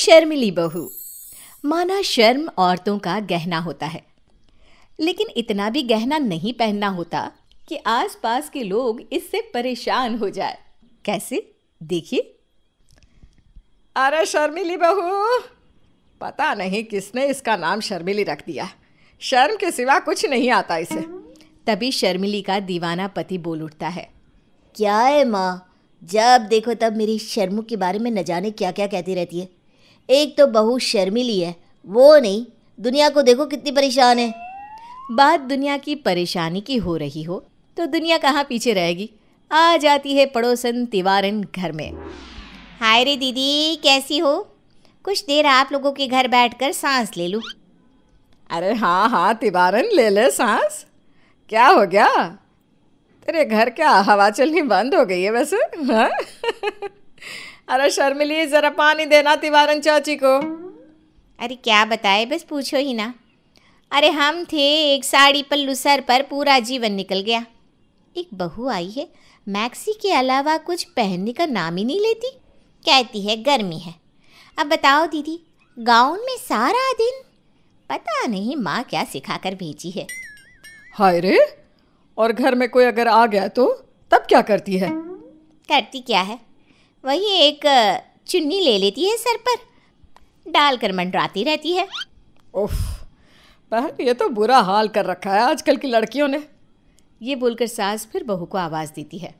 शर्मिली बहू माना शर्म औरतों का गहना होता है लेकिन इतना भी गहना नहीं पहनना होता कि आसपास के लोग इससे परेशान हो जाए कैसे देखिए अरे शर्मिली बहू पता नहीं किसने इसका नाम शर्मिली रख दिया शर्म के सिवा कुछ नहीं आता इसे तभी शर्मिली का दीवाना पति बोल उठता है क्या है माँ जब देखो तब मेरी शर्मों के बारे में न जाने क्या क्या कहती रहती है एक तो बहू शर्मिली है वो नहीं दुनिया को देखो कितनी परेशान है बात दुनिया की परेशानी की हो रही हो तो दुनिया कहाँ पीछे रहेगी आ जाती है पड़ोसन तिवारन घर में हाय रे दीदी कैसी हो कुछ देर आप लोगों के घर बैठकर सांस ले लूँ अरे हाँ हाँ तिवारन ले ले सांस क्या हो गया तेरे घर क्या हवा चलनी बंद हो गई है वैसे हाँ अरे शर्मिली ज़रा पानी देना तिवारन चाची को अरे क्या बताए बस पूछो ही ना अरे हम थे एक साड़ी पल्लू सर पर पूरा जीवन निकल गया एक बहू आई है मैक्सी के अलावा कुछ पहनने का नाम ही नहीं लेती कहती है गर्मी है अब बताओ दीदी गाउन में सारा दिन पता नहीं माँ क्या सिखा कर भेजी है हाय रे और घर में कोई अगर आ गया तो तब क्या करती है करती क्या है वही एक चुन्नी ले लेती है सर पर डालकर मंडराती रहती है उफ बहन ये तो बुरा हाल कर रखा है आजकल की लड़कियों ने ये बोलकर सास फिर बहू को आवाज़ देती है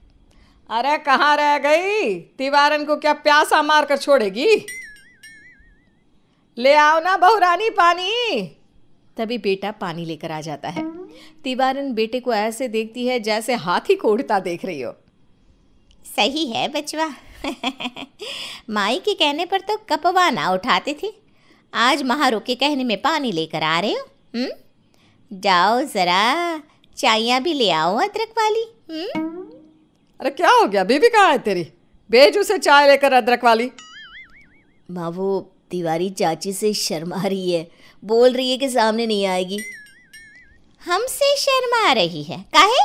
अरे कहाँ रह गई तिवारन को क्या प्यासा मार कर छोड़ेगी ले आओ ना बहुरानी पानी तभी बेटा पानी लेकर आ जाता है तिवारन बेटे को ऐसे देखती है जैसे हाथी को उड़ता देख रही हो सही है बचवा माई के कहने पर तो कपवा ना उठाते थे आज महारो के कहने में पानी लेकर आ रहे हो हम्म? जाओ ज़रा चाइया भी ले आओ अदरक वाली हम्म अरे क्या हो गया बीबी कहाँ है तेरी भेज उसे चाय लेकर अदरक वाली माँ वो तिवारी चाची से शर्मा रही है बोल रही है कि सामने नहीं आएगी हमसे शर्मा रही है काहे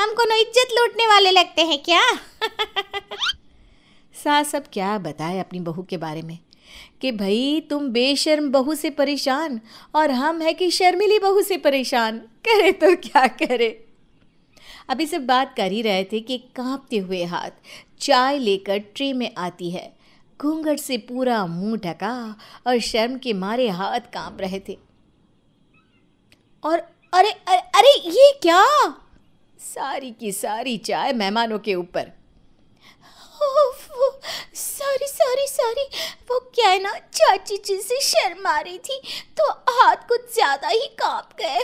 हम नो इज्जत लूटने वाले लगते हैं क्या सास सब क्या बताए अपनी बहू के बारे में कि भाई तुम बेशर्म बहू से परेशान और हम है कि शर्मिली बहू से परेशान करे तो क्या करे अभी सब बात कर ही रहे थे कि कांपते हुए हाथ चाय लेकर ट्रे में आती है घूंघट से पूरा मुंह ढका और शर्म के मारे हाथ कांप रहे थे और अरे अरे, अरे ये क्या सारी की सारी चाय मेहमानों के ऊपर वो सॉरी सॉरी सॉरी वो क्या है ना चाची जी से शर्मा रही थी तो हाथ कुछ ज़्यादा ही कांप गए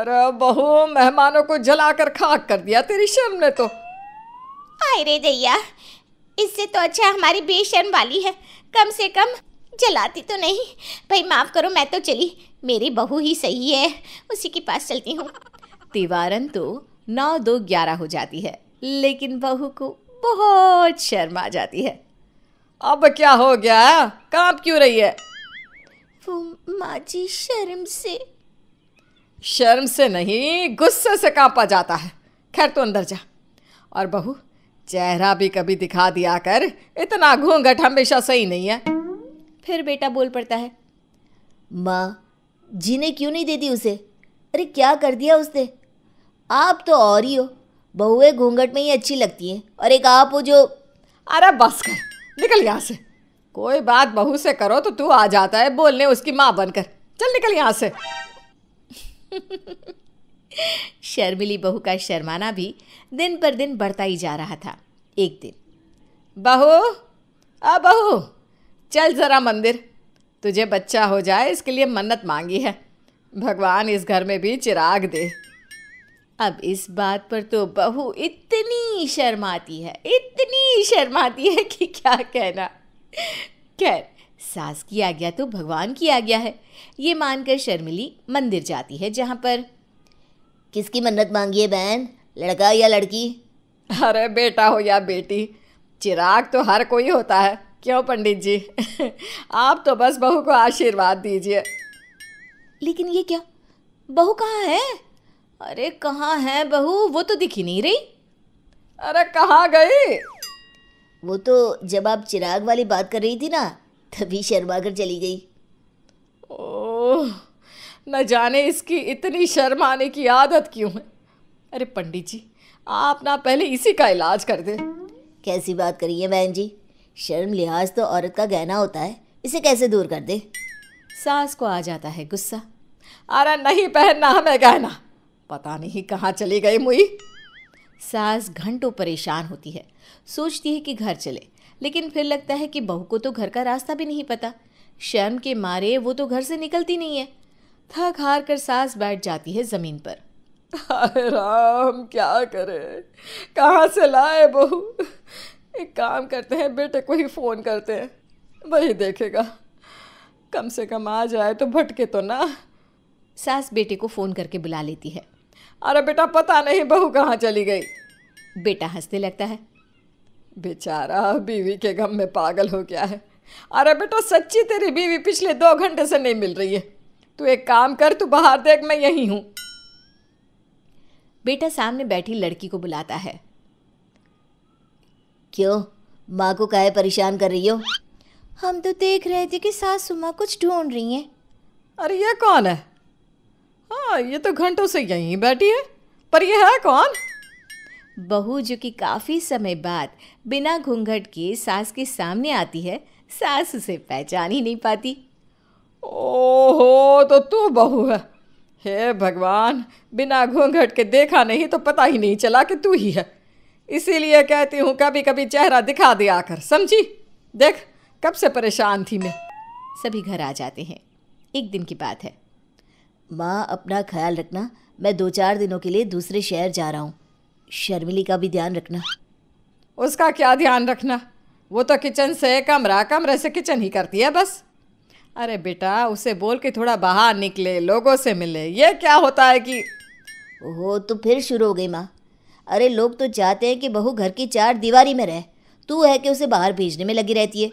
अरे बहू मेहमानों को जलाकर खाक कर दिया तेरी शर्म ने तो आए रे दैया इससे तो अच्छा हमारी बेशर्म वाली है कम से कम जलाती तो नहीं भाई माफ़ करो मैं तो चली मेरी बहू ही सही है उसी के पास चलती हूँ तिवारन तो नौ दो ग्यारह हो जाती है लेकिन बहू को बहुत शर्म आ जाती है अब क्या हो गया कांप क्यों रही है वो माँ जी शर्म से शर्म से नहीं गुस्से से कांपा जाता है खैर तो अंदर जा और बहू चेहरा भी कभी दिखा दिया कर इतना घूंघट हमेशा सही नहीं है फिर बेटा बोल पड़ता है माँ जीने क्यों नहीं दे दी उसे अरे क्या कर दिया उसने आप तो और ही हो बहुए घूंघट में ही अच्छी लगती है और एक आप हो जो अरे बस कर निकल यहाँ से कोई बात बहू से करो तो तू आ जाता है बोलने उसकी माँ बनकर चल निकल यहाँ से शर्मिली बहू का शर्माना भी दिन पर दिन बढ़ता ही जा रहा था एक दिन बहू आ बहू चल ज़रा मंदिर तुझे बच्चा हो जाए इसके लिए मन्नत मांगी है भगवान इस घर में भी चिराग दे अब इस बात पर तो बहू इतनी शर्माती है इतनी शर्माती है कि क्या कहना खैर सास की आज्ञा तो भगवान की आज्ञा है ये मानकर शर्मिली मंदिर जाती है जहाँ पर किसकी मन्नत मांगी है बहन लड़का या लड़की अरे बेटा हो या बेटी चिराग तो हर कोई होता है क्यों पंडित जी आप तो बस बहू को आशीर्वाद दीजिए लेकिन ये क्या बहू कहाँ है अरे कहाँ है बहू वो तो दिख ही नहीं रही अरे कहाँ गई वो तो जब आप चिराग वाली बात कर रही थी ना तभी शर्मा कर चली गई ओह न जाने इसकी इतनी शर्म आने की आदत क्यों है अरे पंडित जी आप ना पहले इसी का इलाज कर दे कैसी बात करी है बहन जी शर्म लिहाज तो औरत का गहना होता है इसे कैसे दूर कर दे सास को आ जाता है गुस्सा अरे नहीं पहनना हमें गहना पता नहीं कहाँ चले गए मुई सास घंटों परेशान होती है सोचती है कि घर चले लेकिन फिर लगता है कि बहू को तो घर का रास्ता भी नहीं पता शर्म के मारे वो तो घर से निकलती नहीं है थक हार कर सास बैठ जाती है ज़मीन पर हाय राम क्या करे कहाँ से लाए बहू एक काम करते हैं बेटे को ही फ़ोन करते हैं वही देखेगा कम से कम आ जाए तो भटके तो ना सास बेटे को फ़ोन करके बुला लेती है अरे बेटा पता नहीं बहू कहाँ चली गई बेटा हंसने लगता है बेचारा बीवी के गम में पागल हो गया है अरे बेटा सच्ची तेरी बीवी पिछले दो घंटे से नहीं मिल रही है तू एक काम कर तू बाहर देख मैं यहीं हूं बेटा सामने बैठी लड़की को बुलाता है क्यों माँ को काहे परेशान कर रही हो हम तो देख रहे थे कि सास सुमा कुछ ढूंढ रही हैं अरे ये कौन है हाँ ये तो घंटों से यहीं बैठी है पर ये है कौन बहू जो कि काफ़ी समय बाद बिना घूंघट के सास के सामने आती है सास उसे पहचान ही नहीं पाती ओहो तो तू बहू है हे भगवान बिना घूंघट के देखा नहीं तो पता ही नहीं चला कि तू ही है इसीलिए कहती हूँ कभी कभी चेहरा दिखा दिया आकर समझी देख कब से परेशान थी मैं सभी घर आ जाते हैं एक दिन की बात है माँ अपना ख्याल रखना मैं दो चार दिनों के लिए दूसरे शहर जा रहा हूँ शर्मिली का भी ध्यान रखना उसका क्या ध्यान रखना वो तो किचन से कमरा कमरे से किचन ही करती है बस अरे बेटा उसे बोल के थोड़ा बाहर निकले लोगों से मिले ये क्या होता है कि ओहो तो फिर शुरू हो गई माँ अरे लोग तो चाहते हैं कि बहू घर की चार दीवारी में रहे तू है कि उसे बाहर भेजने में लगी रहती है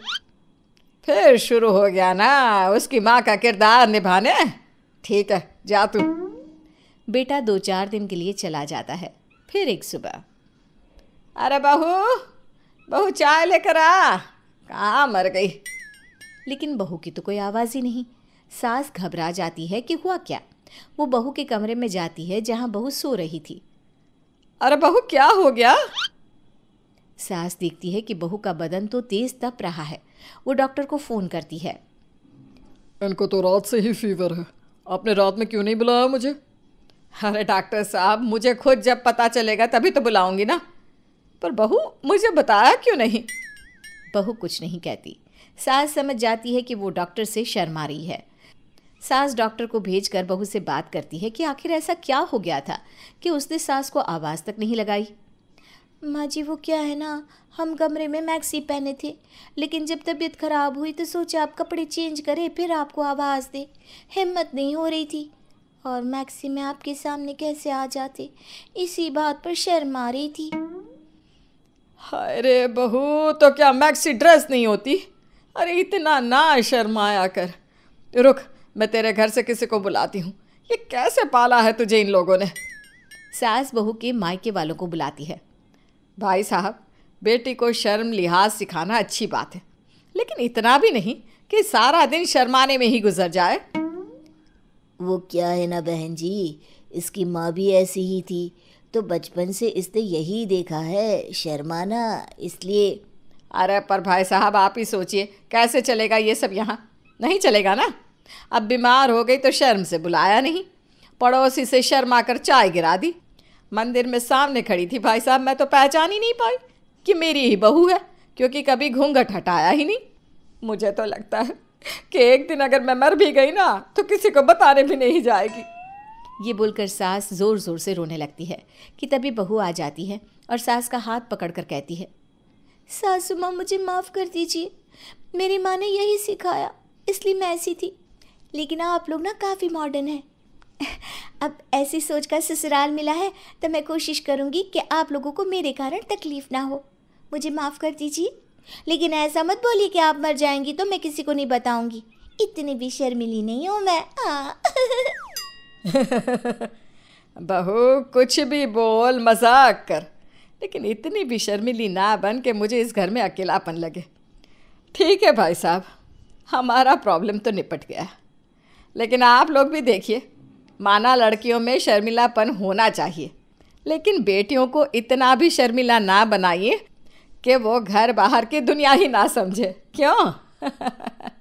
फिर शुरू हो गया ना उसकी माँ का किरदार निभाने ठीक है जा तू बेटा दो चार दिन के लिए चला जाता है फिर एक सुबह अरे बहू बहू चाय लेकर आ कहा मर गई लेकिन बहू की तो कोई आवाज़ ही नहीं सास घबरा जाती है कि हुआ क्या वो बहू के कमरे में जाती है जहाँ बहू सो रही थी अरे बहू क्या हो गया सास देखती है कि बहू का बदन तो तेज तप रहा है वो डॉक्टर को फ़ोन करती है इनको तो रात से ही फीवर है आपने रात में क्यों नहीं बुलाया मुझे अरे डॉक्टर साहब मुझे खुद जब पता चलेगा तभी तो बुलाऊंगी ना पर बहू मुझे बताया क्यों नहीं बहू कुछ नहीं कहती सास समझ जाती है कि वो डॉक्टर से शर्मा रही है सास डॉक्टर को भेज कर बहू से बात करती है कि आखिर ऐसा क्या हो गया था कि उसने सास को आवाज़ तक नहीं लगाई माँ जी वो क्या है ना हम कमरे में मैक्सी पहने थे लेकिन जब तबीयत ख़राब हुई तो सोचा आप कपड़े चेंज करें फिर आपको आवाज़ दे हिम्मत नहीं हो रही थी और मैक्सी में आपके सामने कैसे आ जाते इसी बात पर शर्म आ रही थी अरे बहू तो क्या मैक्सी ड्रेस नहीं होती अरे इतना ना शर्माया कर रुक मैं तेरे घर से किसी को बुलाती हूँ ये कैसे पाला है तुझे इन लोगों ने सास बहू के मायके वालों को बुलाती है भाई साहब बेटी को शर्म लिहाज सिखाना अच्छी बात है लेकिन इतना भी नहीं कि सारा दिन शर्माने में ही गुजर जाए वो क्या है ना बहन जी इसकी माँ भी ऐसी ही थी तो बचपन से इसने यही देखा है शर्माना इसलिए अरे पर भाई साहब आप ही सोचिए कैसे चलेगा ये सब यहाँ नहीं चलेगा ना अब बीमार हो गई तो शर्म से बुलाया नहीं पड़ोसी से शर्मा कर चाय गिरा दी मंदिर में सामने खड़ी थी भाई साहब मैं तो पहचान ही नहीं पाई कि मेरी ही बहू है क्योंकि कभी घूंघट हटाया ही नहीं मुझे तो लगता है कि एक दिन अगर मैं मर भी गई ना तो किसी को बताने भी नहीं जाएगी ये बोलकर सास ज़ोर ज़ोर से रोने लगती है कि तभी बहू आ जाती है और सास का हाथ पकड़ कर कहती है सासू माँ मुझे माफ़ कर दीजिए मेरी माँ ने यही सिखाया इसलिए मैं ऐसी थी लेकिन आप लोग ना काफ़ी मॉडर्न हैं अब ऐसी सोच का ससुराल मिला है तो मैं कोशिश करूँगी कि आप लोगों को मेरे कारण तकलीफ़ ना हो मुझे माफ़ कर दीजिए लेकिन ऐसा मत बोलिए कि आप मर जाएंगी तो मैं किसी को नहीं बताऊंगी इतनी भी शर्मिली नहीं हूँ मैं हाँ। बहू कुछ भी बोल मजाक कर लेकिन इतनी भी शर्मिली ना बन के मुझे इस घर में अकेलापन लगे ठीक है भाई साहब हमारा प्रॉब्लम तो निपट गया लेकिन आप लोग भी देखिए माना लड़कियों में शर्मिलापन होना चाहिए लेकिन बेटियों को इतना भी शर्मिला ना बनाइए कि वो घर बाहर की दुनिया ही ना समझे क्यों